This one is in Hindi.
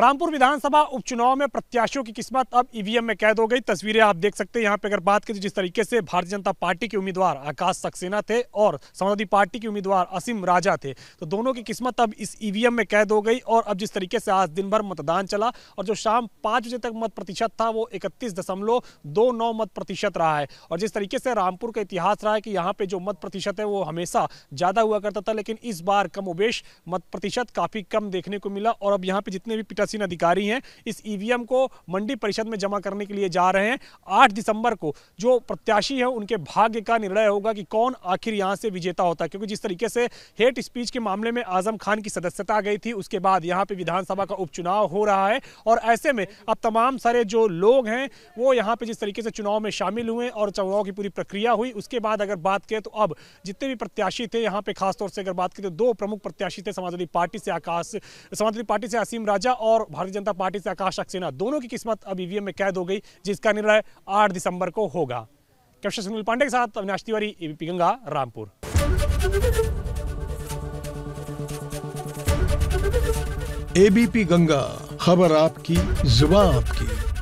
रामपुर विधानसभा उपचुनाव में प्रत्याशियों की किस्मत अब ईवीएम में कैद हो गई तस्वीरें आप देख सकते हैं यहाँ पे अगर बात करें जिस तरीके से भारतीय जनता पार्टी के उम्मीदवार आकाश सक्सेना थे और समाजवादी पार्टी के उम्मीदवार असीम राजा थे तो दोनों की किस्मत अब इस ईवीएम में कैद हो गई और अब जिस तरीके से आज दिन भर मतदान चला और जो शाम पाँच बजे तक मत प्रतिशत था वो इकतीस मत प्रतिशत रहा है और जिस तरीके से रामपुर का इतिहास रहा है कि यहाँ पे जो मत प्रतिशत है वो हमेशा ज़्यादा हुआ करता था लेकिन इस बार कम मत प्रतिशत काफ़ी कम देखने को मिला और अब यहाँ पे जितने भी पीटा पीठासीन अधिकारी हैं इस ईवीएम को मंडी परिषद में जमा करने के लिए जा रहे हैं आठ दिसंबर को जो प्रत्याशी है उनके भाग्य का निर्णय होगा कि कौन आखिर यहाँ से विजेता होता है क्योंकि जिस तरीके से हेट स्पीच के मामले में आजम खान की सदस्यता गई थी उसके बाद यहाँ पे विधानसभा का उपचुनाव हो रहा है और ऐसे में अब तमाम सारे जो लोग हैं वो यहाँ पे जिस तरीके से चुनाव में शामिल हुए और चुनाव की पूरी प्रक्रिया हुई उसके बाद अगर बात करें तो अब जितने भी प्रत्याशी थे यहाँ पे खासतौर से अगर बात करें तो दो प्रमुख प्रत्याशी थे समाजवादी पार्टी से आकाश समाजवादी पार्टी से असीम राजा और भारतीय जनता पार्टी से आकाश सक्सेना दोनों की किस्मत अब ईवीएम में कैद हो गई जिसका निर्णय आठ दिसंबर को होगा कैप्टन सुनील पांडे के साथ अविनाश तिवारी एबीपी गंगा रामपुर एबीपी गंगा खबर आपकी जुबा आपकी